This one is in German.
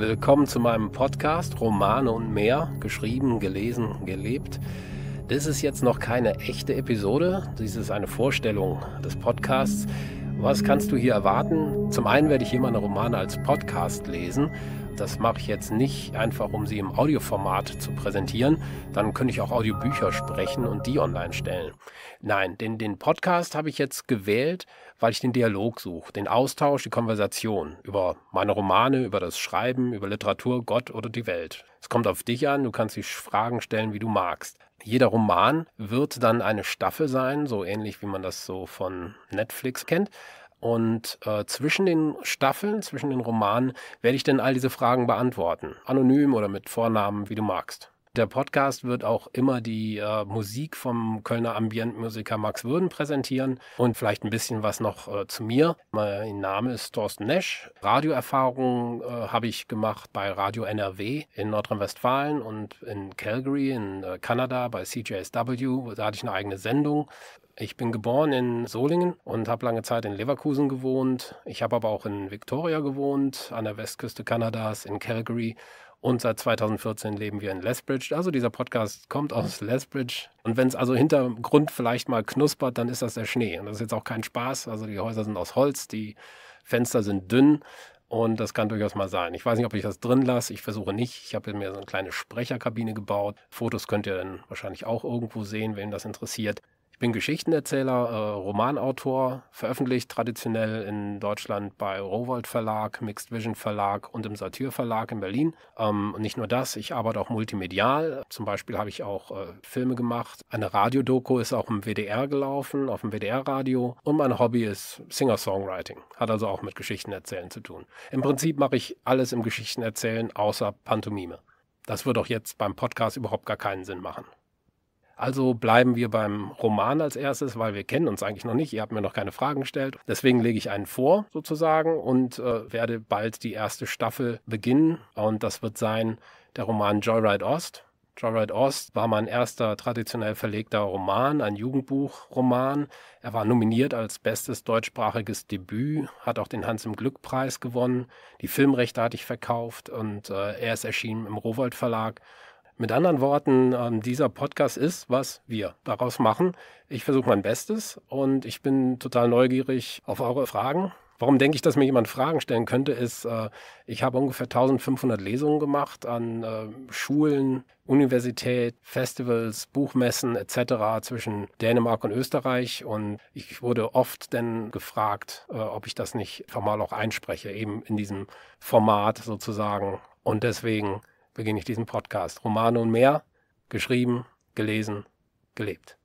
Willkommen zu meinem Podcast Romane und mehr, geschrieben, gelesen, gelebt. Das ist jetzt noch keine echte Episode, dies ist eine Vorstellung des Podcasts. Was kannst du hier erwarten? Zum einen werde ich hier meine Romane als Podcast lesen das mache ich jetzt nicht einfach, um sie im Audioformat zu präsentieren. Dann könnte ich auch Audiobücher sprechen und die online stellen. Nein, den, den Podcast habe ich jetzt gewählt, weil ich den Dialog suche, den Austausch, die Konversation über meine Romane, über das Schreiben, über Literatur, Gott oder die Welt. Es kommt auf dich an, du kannst dich Fragen stellen, wie du magst. Jeder Roman wird dann eine Staffel sein, so ähnlich wie man das so von Netflix kennt. Und äh, zwischen den Staffeln, zwischen den Romanen werde ich dann all diese Fragen beantworten. Anonym oder mit Vornamen, wie du magst. Der Podcast wird auch immer die äh, Musik vom Kölner Ambientmusiker Max Würden präsentieren und vielleicht ein bisschen was noch äh, zu mir. Mein Name ist Thorsten Nesch. Radioerfahrungen äh, habe ich gemacht bei Radio NRW in Nordrhein-Westfalen und in Calgary in äh, Kanada bei CJSW. Da hatte ich eine eigene Sendung. Ich bin geboren in Solingen und habe lange Zeit in Leverkusen gewohnt. Ich habe aber auch in Victoria gewohnt, an der Westküste Kanadas, in Calgary und seit 2014 leben wir in Lethbridge. Also dieser Podcast kommt aus Lethbridge. Und wenn es also Hintergrund vielleicht mal knuspert, dann ist das der Schnee. Und das ist jetzt auch kein Spaß. Also die Häuser sind aus Holz, die Fenster sind dünn. Und das kann durchaus mal sein. Ich weiß nicht, ob ich das drin lasse. Ich versuche nicht. Ich habe mir so eine kleine Sprecherkabine gebaut. Fotos könnt ihr dann wahrscheinlich auch irgendwo sehen, wenn das interessiert bin Geschichtenerzähler, äh, Romanautor, veröffentlicht traditionell in Deutschland bei Rowold Verlag, Mixed Vision Verlag und im Satyr Verlag in Berlin. Ähm, und nicht nur das, ich arbeite auch multimedial. Zum Beispiel habe ich auch äh, Filme gemacht. Eine Radiodoku ist auch im WDR gelaufen, auf dem WDR-Radio. Und mein Hobby ist Singer-Songwriting. Hat also auch mit Geschichtenerzählen zu tun. Im Prinzip mache ich alles im Geschichtenerzählen außer Pantomime. Das würde auch jetzt beim Podcast überhaupt gar keinen Sinn machen. Also bleiben wir beim Roman als erstes, weil wir kennen uns eigentlich noch nicht. Ihr habt mir noch keine Fragen gestellt. Deswegen lege ich einen vor sozusagen und äh, werde bald die erste Staffel beginnen. Und das wird sein der Roman Joyride Ost. Joyride Ost war mein erster traditionell verlegter Roman, ein Jugendbuchroman. Er war nominiert als bestes deutschsprachiges Debüt, hat auch den Hans im Glück Preis gewonnen. Die Filmrechte hatte ich verkauft und äh, er ist erschienen im Rowold Verlag mit anderen Worten, ähm, dieser Podcast ist, was wir daraus machen. Ich versuche mein Bestes und ich bin total neugierig auf eure Fragen. Warum denke ich, dass mir jemand Fragen stellen könnte, ist, äh, ich habe ungefähr 1500 Lesungen gemacht an äh, Schulen, Universität, Festivals, Buchmessen etc. zwischen Dänemark und Österreich und ich wurde oft denn gefragt, äh, ob ich das nicht formal auch einspreche, eben in diesem Format sozusagen. Und deswegen beginne ich diesen Podcast. Romane und mehr, geschrieben, gelesen, gelebt.